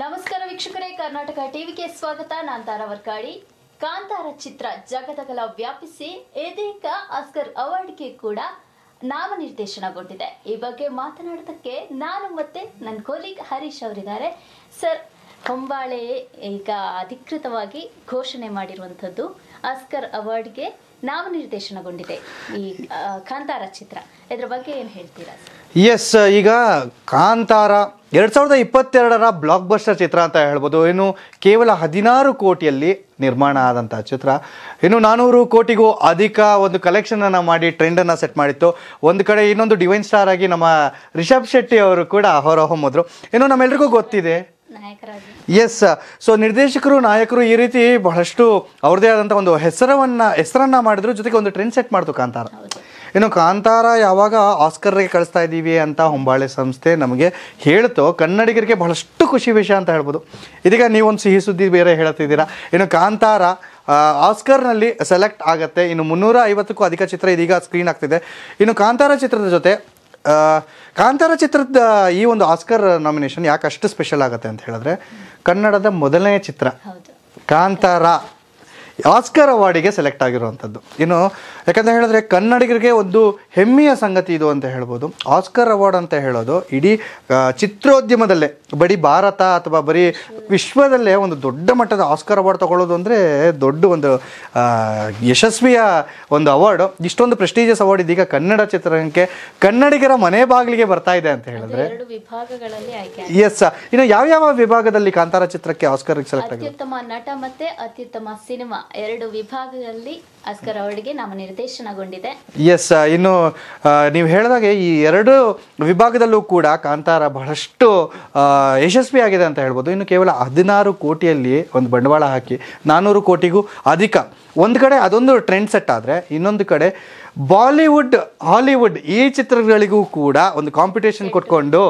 ನಮಸ್ಕಾರ ವೀಕ್ಷಕರೇ ಕರ್ನಾಟಕ ಟಿವಿಗೆ ಸ್ವಾಗತ ನಾನ್ ವರ್ಕಾಳಿ ಕಾಂತಾರ ಚಿತ್ರ ಜಗದಗಲ ವ್ಯಾಪಿಸಿ ಇದೀಗ ಆಸ್ಕರ್ ಅವಾರ್ಡ್ಗೆ ಕೂಡ ನಾಮನಿರ್ದೇಶನಗೊಂಡಿದೆ ಈ ಬಗ್ಗೆ ಮಾತನಾಡೋದಕ್ಕೆ ನಾನು ಮತ್ತೆ ನನ್ನ ಕೊಲೀಗ್ ಹರೀಶ್ ಅವರಿದ್ದಾರೆ ಸರ್ ಹೊಂಬಾಳೆ ಈಗ ಅಧಿಕೃತವಾಗಿ ಘೋಷಣೆ ಮಾಡಿರುವಂಥದ್ದು ಆಸ್ಕರ್ ಅವಾರ್ಡ್ಗೆ ನಾಮನಿರ್ದೇಶನಗೊಂಡಿದೆ ಈ ಕಾಂತಾರ ಚಿತ್ರ ಇದರ ಬಗ್ಗೆ ಏನು ಹೇಳ್ತೀರಾ ಎಸ್ ಈಗ ಕಾಂತಾರ ಎರಡು ಸಾವಿರದ ಇಪ್ಪತ್ತೆರಡರ ಬ್ಲಾಕ್ ಬಸ್ಟರ್ ಚಿತ್ರ ಅಂತ ಹೇಳ್ಬೋದು ಇನ್ನು ಕೇವಲ ಹದಿನಾರು ಕೋಟಿಯಲ್ಲಿ ನಿರ್ಮಾಣ ಆದಂತಹ ಚಿತ್ರ ಇನ್ನು ನಾನೂರು ಕೋಟಿಗೂ ಅಧಿಕ ಒಂದು ಕಲೆಕ್ಷನನ್ನು ಮಾಡಿ ಟ್ರೆಂಡನ್ನು ಸೆಟ್ ಮಾಡಿತ್ತು ಒಂದು ಕಡೆ ಇನ್ನೊಂದು ಡಿವೈನ್ ಸ್ಟಾರ್ ಆಗಿ ನಮ್ಮ ರಿಷಬ್ ಶೆಟ್ಟಿ ಅವರು ಕೂಡ ಹೊಮ್ಮಿದ್ರು ಇನ್ನು ನಮ್ಮೆಲ್ರಿಗೂ ಗೊತ್ತಿದೆ ಎಸ್ ಸೊ ನಿರ್ದೇಶಕರು ನಾಯಕರು ಈ ರೀತಿ ಬಹಳಷ್ಟು ಅವ್ರದೇ ಆದಂಥ ಒಂದು ಹೆಸರವನ್ನು ಹೆಸರನ್ನ ಮಾಡಿದ್ರು ಜೊತೆಗೆ ಒಂದು ಟ್ರೆಂಡ್ ಸೆಟ್ ಮಾಡ್ತು ಕಾಂತಾರ ಇನ್ನು ಕಾಂತಾರ ಯಾವಾಗ ಆಸ್ಕರ್ಗೆ ಕಳಿಸ್ತಾ ಇದ್ದೀವಿ ಅಂತ ಹೊಂಬಾಳೆ ಸಂಸ್ಥೆ ನಮಗೆ ಹೇಳ್ತೋ ಕನ್ನಡಿಗರಿಗೆ ಬಹಳಷ್ಟು ಖುಷಿ ವಿಷಯ ಅಂತ ಹೇಳ್ಬೋದು ಇದೀಗ ನೀವೊಂದು ಸಿಹಿ ಸುದ್ದಿ ಬೇರೆ ಹೇಳ್ತಿದ್ದೀರಾ ಇನ್ನು ಕಾಂತಾರ ಆಸ್ಕರ್ನಲ್ಲಿ ಸೆಲೆಕ್ಟ್ ಆಗುತ್ತೆ ಇನ್ನು ಮುನ್ನೂರ ಐವತ್ತಕ್ಕೂ ಅಧಿಕ ಚಿತ್ರ ಇದೀಗ ಸ್ಕ್ರೀನ್ ಆಗ್ತಿದೆ ಇನ್ನು ಕಾಂತಾರ ಚಿತ್ರದ ಜೊತೆ ಕಾಂತಾರ ಚಿತ್ರದ ಈ ಒಂದು ಆಸ್ಕರ್ ನಾಮಿನೇಷನ್ ಯಾಕೆ ಅಷ್ಟು ಸ್ಪೆಷಲ್ ಆಗುತ್ತೆ ಅಂತ ಹೇಳಿದ್ರೆ ಕನ್ನಡದ ಮೊದಲನೇ ಚಿತ್ರ ಕಾಂತಾರ ಆಸ್ಕರ್ ಅವಾರ್ಡಿಗೆ ಸೆಲೆಕ್ಟ್ ಆಗಿರುವಂಥದ್ದು ಇನ್ನು ಯಾಕಂತ ಹೇಳಿದ್ರೆ ಕನ್ನಡಿಗರಿಗೆ ಒಂದು ಹೆಮ್ಮೆಯ ಸಂಗತಿ ಇದು ಅಂತ ಹೇಳ್ಬೋದು ಆಸ್ಕರ್ ಅವಾರ್ಡ್ ಅಂತ ಹೇಳೋದು ಇಡೀ ಚಿತ್ರೋದ್ಯಮದಲ್ಲೇ ಬರೀ ಭಾರತ ಅಥವಾ ಬರೀ ವಿಶ್ವದಲ್ಲೇ ಒಂದು ದೊಡ್ಡ ಮಟ್ಟದ ಆಸ್ಕರ್ ಅವಾರ್ಡ್ ತಗೊಳ್ಳೋದು ಅಂದರೆ ದೊಡ್ಡ ಒಂದು ಯಶಸ್ವಿಯ ಒಂದು ಅವಾರ್ಡು ಇಷ್ಟೊಂದು ಪ್ರೆಸ್ಟೀಜಿಯಸ್ ಅವಾರ್ಡ್ ಇದೀಗ ಕನ್ನಡ ಚಿತ್ರರಂಗಕ್ಕೆ ಕನ್ನಡಿಗರ ಮನೆ ಬಾಗಿಲಿಗೆ ಬರ್ತಾ ಇದೆ ಅಂತ ಹೇಳಿದ್ರೆ ಎಸ್ ಇನ್ನು ಯಾವ ಯಾವ ವಿಭಾಗದಲ್ಲಿ ಕಾಂತಾರ ಚಿತ್ರಕ್ಕೆ ಆಸ್ಕರ್ ಸೆಲೆಕ್ಟ್ ಆಗಿದೆ ನಟ ಮತ್ತೆ ಅತ್ಯುತ್ತಮ ಸಿನಿಮಾ ಎರಡು ವಿಭಾಗದಲ್ಲಿ ಅಸ್ಕರ್ ಅವರಿಗೆ ನಮ್ಮ ನಿರ್ದೇಶನಗೊಂಡಿದೆ ಎಸ್ ಇನ್ನು ನೀವು ಹೇಳಿದಾಗೆ ಈ ಎರಡು ವಿಭಾಗದಲ್ಲೂ ಕೂಡ ಕಾಂತಾರ ಬಹಳಷ್ಟು ಯಶಸ್ವಿ ಆಗಿದೆ ಅಂತ ಹೇಳ್ಬೋದು ಇನ್ನು ಕೇವಲ ಹದಿನಾರು ಕೋಟಿಯಲ್ಲಿ ಒಂದು ಬಂಡವಾಳ ಹಾಕಿ ನಾನ್ನೂರು ಕೋಟಿಗೂ ಅಧಿಕ ಒಂದು ಕಡೆ ಅದೊಂದು ಟ್ರೆಂಡ್ ಸೆಟ್ ಆದರೆ ಇನ್ನೊಂದು ಕಡೆ ಬಾಲಿವುಡ್ ಹಾಲಿವುಡ್ ಈ ಚಿತ್ರಗಳಿಗೂ ಕೂಡ ಒಂದು ಕಾಂಪಿಟೇಷನ್ ಕೊಟ್ಕೊಂಡು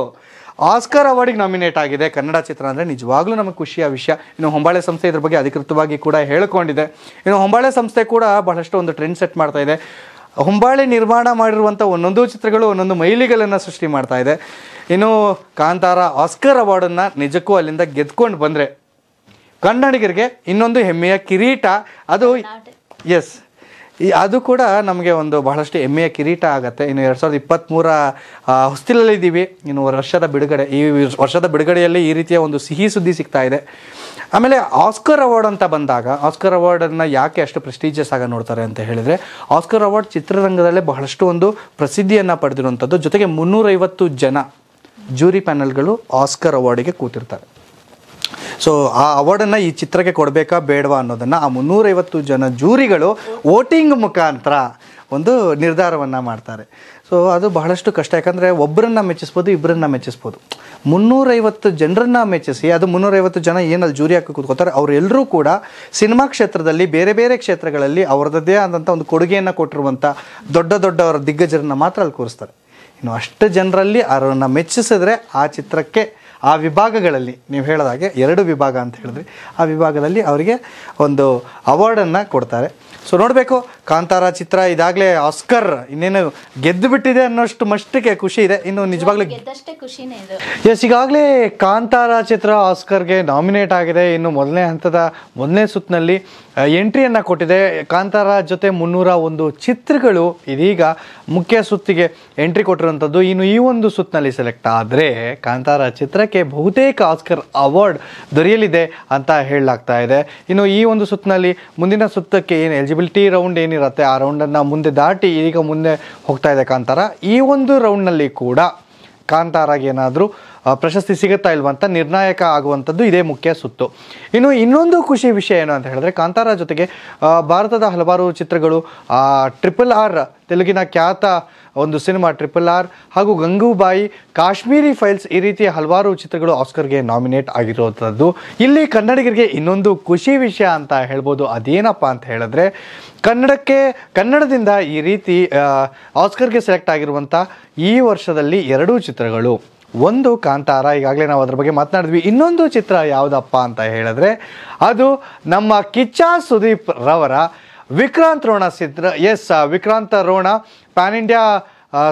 ಆಸ್ಕರ್ ಅವಾರ್ಡಿಗೆ ನಾಮಿನೇಟ್ ಆಗಿದೆ ಕನ್ನಡ ಚಿತ್ರ ಅಂದರೆ ನಿಜವಾಗ್ಲೂ ನಮಗೆ ಖುಷಿಯ ವಿಷಯ ಇನ್ನು ಹೊಂಬಾಳೆ ಸಂಸ್ಥೆ ಇದ್ರ ಬಗ್ಗೆ ಅಧಿಕೃತವಾಗಿ ಕೂಡ ಹೇಳಿಕೊಂಡಿದೆ ಇನ್ನು ಹೊಂಬಾಳೆ ಸಂಸ್ಥೆ ಕೂಡ ಬಹಳಷ್ಟು ಒಂದು ಟ್ರೆಂಡ್ ಸೆಟ್ ಮಾಡ್ತಾ ಇದೆ ಹೊಂಬಾಳೆ ನಿರ್ಮಾಣ ಮಾಡಿರುವಂಥ ಒಂದೊಂದು ಚಿತ್ರಗಳು ಒಂದೊಂದು ಮೈಲಿಗಲನ್ನು ಸೃಷ್ಟಿ ಮಾಡ್ತಾ ಇದೆ ಇನ್ನು ಕಾಂತಾರ ಆಸ್ಕರ್ ಅವಾರ್ಡನ್ನು ನಿಜಕ್ಕೂ ಅಲ್ಲಿಂದ ಗೆದ್ಕೊಂಡು ಬಂದರೆ ಕನ್ನಡಿಗರಿಗೆ ಇನ್ನೊಂದು ಹೆಮ್ಮೆಯ ಕಿರೀಟ ಅದು ಎಸ್ ಈ ಅದು ಕೂಡ ನಮಗೆ ಒಂದು ಬಹಳಷ್ಟು ಹೆಮ್ಮೆಯ ಕಿರೀಟ ಆಗುತ್ತೆ ಇನ್ನು ಎರಡು ಸಾವಿರದ ಇಪ್ಪತ್ತ್ಮೂರ ಹೊಸ್ತಿಲಲ್ಲಿದ್ದೀವಿ ಇನ್ನು ವರ್ಷದ ಬಿಡುಗಡೆ ಈ ವರ್ಷದ ಬಿಡುಗಡೆಯಲ್ಲಿ ಈ ರೀತಿಯ ಒಂದು ಸಿಹಿ ಸುದ್ದಿ ಸಿಗ್ತಾ ಇದೆ ಆಮೇಲೆ ಆಸ್ಕರ್ ಅವಾರ್ಡ್ ಅಂತ ಬಂದಾಗ ಆಸ್ಕರ್ ಅವಾರ್ಡನ್ನು ಯಾಕೆ ಅಷ್ಟು ಪ್ರೆಸ್ಟೀಜಿಯಸ್ ಆಗಿ ನೋಡ್ತಾರೆ ಅಂತ ಹೇಳಿದರೆ ಆಸ್ಕರ್ ಅವಾರ್ಡ್ ಚಿತ್ರರಂಗದಲ್ಲೇ ಬಹಳಷ್ಟು ಒಂದು ಪ್ರಸಿದ್ಧಿಯನ್ನು ಪಡೆದಿರುವಂಥದ್ದು ಜೊತೆಗೆ ಮುನ್ನೂರೈವತ್ತು ಜನ ಜೂರಿ ಪ್ಯಾನಲ್ಗಳು ಆಸ್ಕರ್ ಅವಾರ್ಡಿಗೆ ಕೂತಿರ್ತಾರೆ ಸೊ ಆ ಅವಾರ್ಡನ್ನು ಈ ಚಿತ್ರಕ್ಕೆ ಕೊಡಬೇಕಾ ಬೇಡವಾ ಅನ್ನೋದನ್ನು ಆ ಮುನ್ನೂರೈವತ್ತು ಜನ ಜೂರಿಗಳು ವೋಟಿಂಗ್ ಮುಖಾಂತರ ಒಂದು ನಿರ್ಧಾರವನ್ನು ಮಾಡ್ತಾರೆ ಸೊ ಅದು ಬಹಳಷ್ಟು ಕಷ್ಟ ಯಾಕಂದರೆ ಒಬ್ಬರನ್ನ ಮೆಚ್ಚಿಸ್ಬೋದು ಇಬ್ಬರನ್ನ ಮೆಚ್ಚಿಸ್ಬೋದು ಮುನ್ನೂರೈವತ್ತು ಜನರನ್ನ ಮೆಚ್ಚಿಸಿ ಅದು ಮುನ್ನೂರೈವತ್ತು ಜನ ಏನಲ್ಲಿ ಜೂರಿ ಹಾಕಿ ಕೂತ್ಕೋತಾರೆ ಅವರೆಲ್ಲರೂ ಕೂಡ ಸಿನಿಮಾ ಕ್ಷೇತ್ರದಲ್ಲಿ ಬೇರೆ ಬೇರೆ ಕ್ಷೇತ್ರಗಳಲ್ಲಿ ಅವ್ರದ್ದೇ ಆದಂಥ ಒಂದು ಕೊಡುಗೆಯನ್ನು ಕೊಟ್ಟಿರುವಂಥ ದೊಡ್ಡ ದೊಡ್ಡವರ ದಿಗ್ಗಜರನ್ನ ಮಾತ್ರ ಅಲ್ಲಿ ಕೂರಿಸ್ತಾರೆ ಇನ್ನು ಅಷ್ಟು ಜನರಲ್ಲಿ ಅವರನ್ನು ಮೆಚ್ಚಿಸಿದ್ರೆ ಆ ಚಿತ್ರಕ್ಕೆ ಆ ವಿಭಾಗಗಳಲ್ಲಿ ನೀವು ಹಾಗೆ ಎರಡು ವಿಭಾಗ ಅಂತ ಹೇಳಿದ್ರಿ ಆ ವಿಭಾಗದಲ್ಲಿ ಅವರಿಗೆ ಒಂದು ಅವಾರ್ಡನ್ನು ಕೊಡ್ತಾರೆ ಸೊ ನೋಡಬೇಕು ಕಾಂತಾರ ಚಿತ್ರ ಇದಾಗಲೇ ಆಸ್ಕರ್ ಇನ್ನೇನು ಗೆದ್ದು ಬಿಟ್ಟಿದೆ ಅನ್ನೋಷ್ಟು ಮಷ್ಟಕ್ಕೆ ಖುಷಿ ಇದೆ ಇನ್ನು ನಿಜವಾಗ್ಲೂ ಎಸ್ ಈಗಾಗಲೇ ಕಾಂತಾರ ಚಿತ್ರ ಆಸ್ಕರ್ಗೆ ನಾಮಿನೇಟ್ ಆಗಿದೆ ಇನ್ನು ಮೊದಲನೇ ಹಂತದ ಮೊದಲನೇ ಸುತ್ತಿನಲ್ಲಿ ಎಂಟ್ರಿಯನ್ನು ಕೊಟ್ಟಿದೆ ಕಾಂತಾರ ಜೊತೆ ಮುನ್ನೂರ ಒಂದು ಚಿತ್ರಗಳು ಇದೀಗ ಮುಖ್ಯ ಸುತ್ತಿಗೆ ಎಂಟ್ರಿ ಕೊಟ್ಟಿರುವಂಥದ್ದು ಇನ್ನು ಈ ಒಂದು ಸುತ್ತಿನಲ್ಲಿ ಸೆಲೆಕ್ಟ್ ಆದರೆ ಕಾಂತಾರ ಚಿತ್ರಕ್ಕೆ ಬಹುತೇಕ ಆಸ್ಕರ್ ಅವಾರ್ಡ್ ದೊರೆಯಲಿದೆ ಅಂತ ಹೇಳಲಾಗ್ತಾ ಇದೆ ಇನ್ನು ಈ ಒಂದು ಸುತ್ತಿನಲ್ಲಿ ಮುಂದಿನ ಸುತ್ತಕ್ಕೆ ಏನು ಎಲಿಜಿಬಿಲಿಟಿ ರೌಂಡ್ ಏನು ಏನಿರುತ್ತೆ ಆ ರೌಂಡನ್ನು ಮುಂದೆ ದಾಟಿ ಈಗ ಮುಂದೆ ಹೋಗ್ತಾ ಇದೆ ಕಾಂತಾರ ಈ ಒಂದು ರೌಂಡ್ನಲ್ಲಿ ಕೂಡ ಕಾಂತಾರಾಗೆ ಏನಾದರೂ ಪ್ರಶಸ್ತಿ ಸಿಗುತ್ತಾ ಇಲ್ವಂತ ನಿರ್ಣಾಯಕ ಆಗುವಂಥದ್ದು ಇದೇ ಮುಖ್ಯ ಸುತ್ತು ಇನ್ನು ಇನ್ನೊಂದು ಖುಷಿ ವಿಷಯ ಏನು ಅಂತ ಹೇಳಿದ್ರೆ ಕಾಂತಾರ ಜೊತೆಗೆ ಭಾರತದ ಹಲವಾರು ಚಿತ್ರಗಳು ಟ್ರಿಪಲ್ ಆರ್ ತೆಲುಗಿನ ಖ್ಯಾತ ಒಂದು ಸಿನಿಮಾ ಟ್ರಿಪಲ್ ಆರ್ ಹಾಗೂ ಗಂಗೂಬಾಯಿ ಕಾಶ್ಮೀರಿ ಫೈಲ್ಸ್ ಈ ರೀತಿಯ ಹಲವಾರು ಚಿತ್ರಗಳು ಆಸ್ಕರ್ಗೆ ನಾಮಿನೇಟ್ ಆಗಿರುವಂಥದ್ದು ಇಲ್ಲಿ ಕನ್ನಡಿಗರಿಗೆ ಇನ್ನೊಂದು ಖುಷಿ ವಿಷಯ ಅಂತ ಹೇಳ್ಬೋದು ಅದೇನಪ್ಪ ಅಂತ ಹೇಳಿದ್ರೆ ಕನ್ನಡಕ್ಕೆ ಕನ್ನಡದಿಂದ ಈ ರೀತಿ ಆಸ್ಕರ್ಗೆ ಸೆಲೆಕ್ಟ್ ಆಗಿರುವಂಥ ಈ ವರ್ಷದಲ್ಲಿ ಎರಡೂ ಚಿತ್ರಗಳು ಒಂದು ಕಾಂತಾರ ಈಗಾಗಲೇ ನಾವು ಅದ್ರ ಬಗ್ಗೆ ಮಾತನಾಡಿದ್ವಿ ಇನ್ನೊಂದು ಚಿತ್ರ ಯಾವುದಪ್ಪ ಅಂತ ಹೇಳಿದ್ರೆ ಅದು ನಮ್ಮ ಕಿಚ್ಚ ಸುದೀಪ್ ರವರ ವಿಕ್ರಾಂತ್ ರೋಣ ಚಿತ್ರ ಎಸ್ Vikrant Rona pan India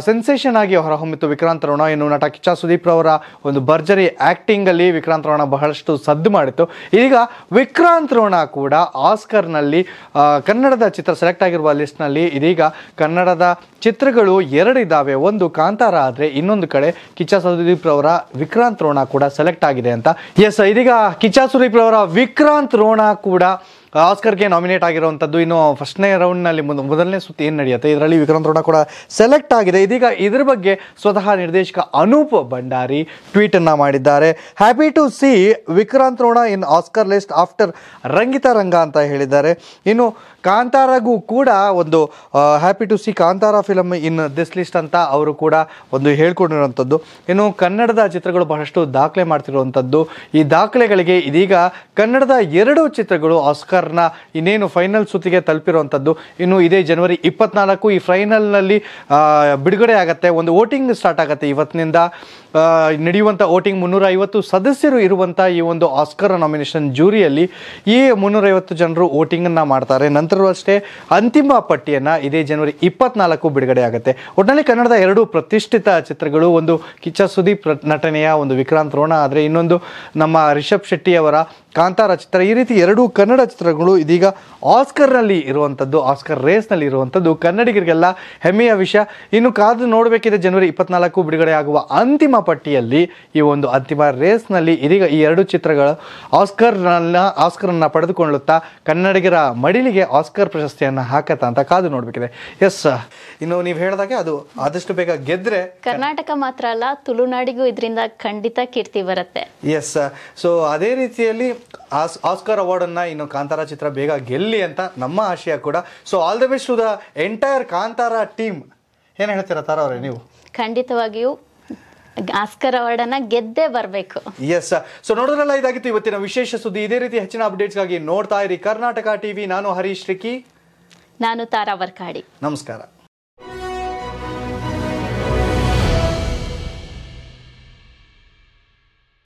sensation ಆಗಿ ಹೊರಹೊಮ್ಮಿತು ವಿಕ್ರಾಂತ್ ರೋಣ ಇನ್ನು ನಟ ಕಿಚ್ಚ ಸುದೀಪ್ ರವರ ಒಂದು ಭರ್ಜರಿ ಆ್ಯಕ್ಟಿಂಗಲ್ಲಿ ವಿಕ್ರಾಂತ್ ರೋಣ ಬಹಳಷ್ಟು ಸದ್ದು ಮಾಡಿತ್ತು ಈಗ ವಿಕ್ರಾಂತ್ ರೋಣ ಕೂಡ ಆಸ್ಕರ್ನಲ್ಲಿ ಕನ್ನಡದ ಚಿತ್ರ ಸೆಲೆಕ್ಟ್ ಆಗಿರುವ ಲಿಸ್ಟ್ನಲ್ಲಿ ಇದೀಗ ಕನ್ನಡದ ಚಿತ್ರಗಳು ಎರಡಿದ್ದಾವೆ ಒಂದು ಕಾಂತಾರ ಆದರೆ ಇನ್ನೊಂದು ಕಡೆ ಕಿಚ್ಚ ಸುದೀಪ್ ರವರ ವಿಕ್ರಾಂತ್ ರೋಣ ಕೂಡ ಸೆಲೆಕ್ಟ್ ಆಗಿದೆ ಅಂತ ಎಸ್ ಇದೀಗ ಕಿಚ್ಚ ಸುದೀಪ್ ರವರ ವಿಕ್ರಾಂತ್ ರೋಣ ಕೂಡ ಆಸ್ಕರ್ಗೆ ನಾಮಿನೇಟ್ ಆಗಿರುವಂಥದ್ದು ಇನ್ನು ಫಸ್ಟ್ನೇ ರೌಂಡ್ನಲ್ಲಿ ಮುಂದೆ ಮೊದಲನೇ ಸುತ್ತಿ ಏನು ನಡೆಯುತ್ತೆ ಇದರಲ್ಲಿ ವಿಕ್ರಾಂತ್ ರೋಣ ಕೂಡ ಸೆಲೆಕ್ಟ್ ಆಗಿದೆ ಇದೀಗ ಇದ್ರ ಬಗ್ಗೆ ಸ್ವತಃ ನಿರ್ದೇಶಕ ಅನೂಪ್ ಭಂಡಾರಿ ಟ್ವೀಟನ್ನು ಮಾಡಿದ್ದಾರೆ happy to see Vikrant Rona in Oscar list after Rangitaranga ಅಂತ ಹೇಳಿದ್ದಾರೆ ಇನ್ನು ಕಾಂತಾರಗೂ ಕೂಡ ಒಂದು happy to see Kantara film in this list ಅಂತ ಅವರು ಕೂಡ ಒಂದು ಹೇಳ್ಕೊಂಡಿರುವಂಥದ್ದು ಇನ್ನು ಕನ್ನಡದ ಚಿತ್ರಗಳು ಬಹಳಷ್ಟು ದಾಖಲೆ ಮಾಡ್ತಿರುವಂಥದ್ದು ಈ ದಾಖಲೆಗಳಿಗೆ ಇದೀಗ ಕನ್ನಡದ ಎರಡು ಚಿತ್ರಗಳು ಆಸ್ಕರ್ನ ಇನ್ನೇನು ಫೈನಲ್ ಸುತ್ತಿಗೆ ತಲುಪಿರುವಂಥದ್ದು ಇನ್ನು ಇದೇ ಜನವರಿ ಇಪ್ಪತ್ನಾಲ್ಕು ಈ ಫೈನಲ್ನಲ್ಲಿ ಬಿಡುಗಡೆ ಆಗುತ್ತೆ ಒಂದು ವೋಟಿಂಗ್ ಸ್ಟಾರ್ಟ್ ಆಗುತ್ತೆ ಇವತ್ತಿನಿಂದ ನಡೆಯುವಂಥ ವೋಟಿಂಗ್ ಮುನ್ನೂರೈವತ್ತು ಸದಸ್ಯರು ಇರುವಂಥ ಈ ಒಂದು ಆಸ್ಕರ್ ನಾಮಿನೇಷನ್ ಜೂರಿಯಲ್ಲಿ ಈ ಮುನ್ನೂರೈವತ್ತು ಜನರು ವೋಟಿಂಗನ್ನು ಮಾಡ್ತಾರೆ ನಂತರ ನಂತರವೂ ಅಷ್ಟೇ ಅಂತಿಮ ಪಟ್ಟಿಯನ್ನು ಇದೇ ಜನವರಿ ಇಪ್ಪತ್ನಾಲ್ಕು ಬಿಡುಗಡೆ ಆಗುತ್ತೆ ಒಟ್ಟಿನಲ್ಲಿ ಕನ್ನಡದ ಎರಡು ಪ್ರತಿಷ್ಠಿತ ಚಿತ್ರಗಳು ಒಂದು ಕಿಚ್ಚ ಸುದೀಪ್ ನಟನೆಯ ಒಂದು ವಿಕ್ರಾಂತ್ ರೋಣ ಆದರೆ ಇನ್ನೊಂದು ನಮ್ಮ ರಿಷಬ್ ಶೆಟ್ಟಿ ಅವರ ಕಾಂತಾರ ಚಿತ್ರ ಈ ರೀತಿ ಎರಡೂ ಕನ್ನಡ ಚಿತ್ರಗಳು ಇದೀಗ ಆಸ್ಕರ್ನಲ್ಲಿ ಇರುವಂಥದ್ದು ಆಸ್ಕರ್ ರೇಸ್ನಲ್ಲಿ ಇರುವಂಥದ್ದು ಕನ್ನಡಿಗರಿಗೆಲ್ಲ ಹೆಮ್ಮೆಯ ವಿಷಯ ಇನ್ನು ಕಾದು ನೋಡಬೇಕಿದೆ ಜನವರಿ ಇಪ್ಪತ್ನಾಲ್ಕು ಬಿಡುಗಡೆ ಆಗುವ ಅಂತಿಮ ಪಟ್ಟಿಯಲ್ಲಿ ಈ ಒಂದು ಅಂತಿಮ ರೇಸ್ನಲ್ಲಿ ಇದೀಗ ಈ ಎರಡು ಚಿತ್ರಗಳು ಆಸ್ಕರ್ನ ಆಸ್ಕರನ್ನು ಪಡೆದುಕೊಳ್ಳುತ್ತಾ ಕನ್ನಡಿಗರ ಮಡಿಲಿಗೆ ಆಸ್ಕರ್ ಪ್ರಶಸ್ತಿಯನ್ನು ಹಾಕತ್ತ ಅಂತ ಕಾದು ನೋಡಬೇಕಿದೆ ಎಸ್ ಇನ್ನು ನೀವು ಹೇಳಿದಾಗೆ ಅದು ಆದಷ್ಟು ಬೇಗ ಗೆದ್ರೆ ಕರ್ನಾಟಕ ಮಾತ್ರ ಅಲ್ಲ ತುಳುನಾಡಿಗೂ ಇದರಿಂದ ಖಂಡಿತ ಕೀರ್ತಿ ಬರುತ್ತೆ ಎಸ್ ಸೊ ಅದೇ ರೀತಿಯಲ್ಲಿ ಆಸ್ ಆಸ್ಕರ್ ಅವಾರ್ಡನ್ನು ಇನ್ನು ಕಾಂತಾರ ಚಿತ್ರ ಬೇಗ ಗೆಲ್ಲಿ ಅಂತ ನಮ್ಮ ಆಶಯ ಕೂಡ so all the best to the entire Kantara team ಏನು ಹೇಳ್ತೀರಾ ತಾರ ಅವರೇ ನೀವು ಖಂಡಿತವಾಗಿಯೂ ಆಸ್ಕರ್ ಅವಾರ್ಡನ್ನು ಗೆದ್ದೇ ಬರಬೇಕು ಎಸ್ ಸೊ ನೋಡೋದ್ರಲ್ಲ ಇದಾಗಿತ್ತು ಇವತ್ತಿನ ವಿಶೇಷ ಸುದ್ದಿ ಇದೇ ರೀತಿ ಹೆಚ್ಚಿನ ಅಪ್ಡೇಟ್ಸ್ಗಾಗಿ ನೋಡ್ತಾ ಇರಿ ಕರ್ನಾಟಕ ಟಿವಿ ನಾನು ಹರೀಶ್ ರಿಕಿ ನಾನು ತಾರಾ ವರ್ಕಾಡಿ ನಮಸ್ಕಾರ